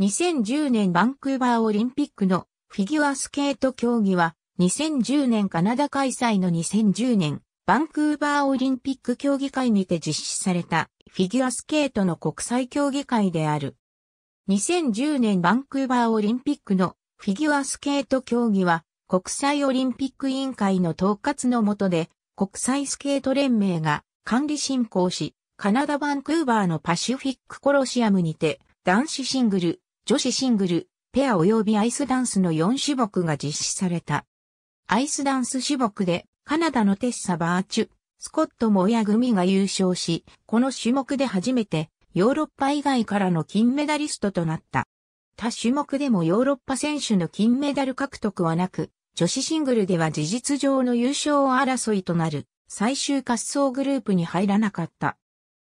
2010年バンクーバーオリンピックのフィギュアスケート競技は2010年カナダ開催の2010年バンクーバーオリンピック競技会にて実施されたフィギュアスケートの国際競技会である。2010年バンクーバーオリンピックのフィギュアスケート競技は国際オリンピック委員会の統括の下で国際スケート連盟が管理進行しカナダバンクーバーのパシフィックコロシアムにて男子シングル女子シングル、ペア及びアイスダンスの4種目が実施された。アイスダンス種目で、カナダのテッサ・バーチュ、スコット・モヤ組が優勝し、この種目で初めてヨーロッパ以外からの金メダリストとなった。他種目でもヨーロッパ選手の金メダル獲得はなく、女子シングルでは事実上の優勝争いとなる最終滑走グループに入らなかった。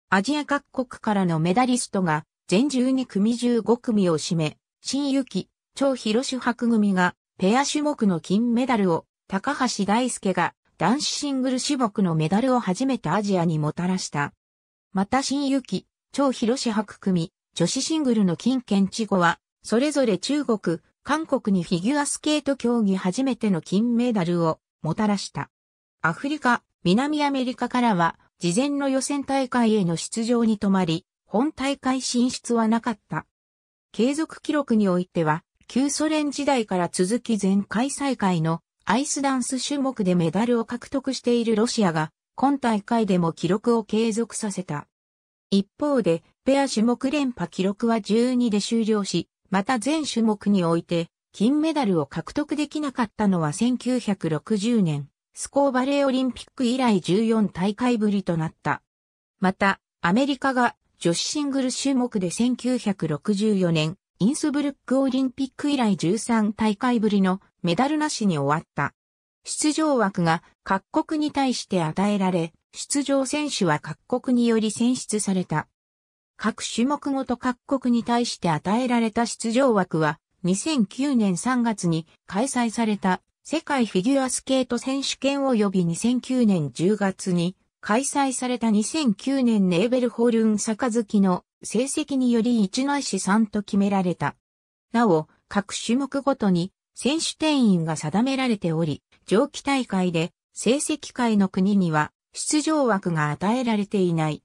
アジア各国からのメダリストが全12組15組を占め、新雪、超広主白組がペア種目の金メダルを、高橋大輔が男子シングル種目のメダルを初めてアジアにもたらした。また新雪、超広主白組、女子シングルの金剣知後は、それぞれ中国、韓国にフィギュアスケート競技初めての金メダルをもたらした。アフリカ、南アメリカからは、事前の予選大会への出場に止まり、本大会進出はなかった。継続記録においては、旧ソ連時代から続き前回再開のアイスダンス種目でメダルを獲得しているロシアが、今大会でも記録を継続させた。一方で、ペア種目連覇記録は12で終了し、また全種目において、金メダルを獲得できなかったのは1960年、スコーバレーオリンピック以来14大会ぶりとなった。また、アメリカが女子シングル種目で1964年、インスブルックオリンピック以来13大会ぶりのメダルなしに終わった。出場枠が各国に対して与えられ、出場選手は各国により選出された。各種目ごと各国に対して与えられた出場枠は、2009年3月に開催された世界フィギュアスケート選手権及び2009年10月に開催された2009年ネーベルホルン杯の成績により一の足3と決められた。なお、各種目ごとに選手定員が定められており、上記大会で成績会の国には出場枠が与えられていない。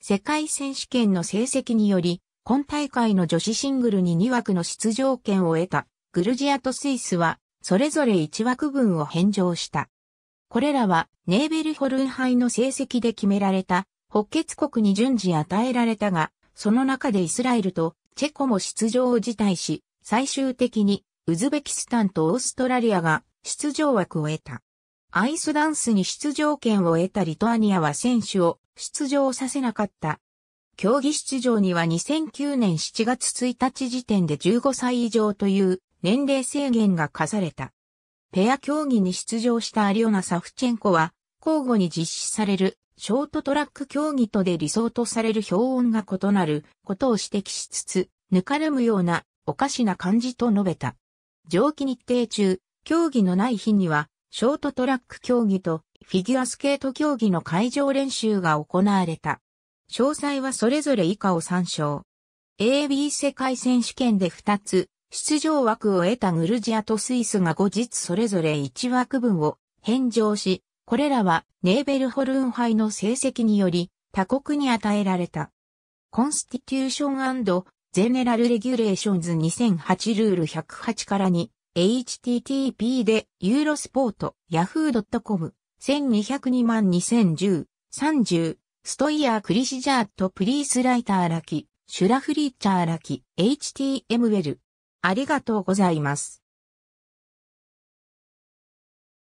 世界選手権の成績により、今大会の女子シングルに2枠の出場権を得た、グルジアとスイスは、それぞれ1枠分を返上した。これらはネーベルホルン杯の成績で決められた北決国に順次与えられたが、その中でイスラエルとチェコも出場を辞退し、最終的にウズベキスタンとオーストラリアが出場枠を得た。アイスダンスに出場権を得たリトアニアは選手を出場させなかった。競技出場には2009年7月1日時点で15歳以上という年齢制限が課された。ペア競技に出場したアリオナ・サフチェンコは、交互に実施されるショートトラック競技とで理想とされる表音が異なることを指摘しつつ、ぬかるむようなおかしな感じと述べた。上記日程中、競技のない日には、ショートトラック競技とフィギュアスケート競技の会場練習が行われた。詳細はそれぞれ以下を参照。AB 世界選手権で2つ、出場枠を得たグルジアとスイスが後日それぞれ1枠分を返上し、これらはネーベルホルン杯の成績により他国に与えられた。コンスティテューションゼネラルレギュレーションズ2008ルール108から2 http でユーロスポート yahoo.com 1202万2010 30ストイヤークリシジャートプリースライターラキシュラフリーチャーラキ HTML ありがとうございます。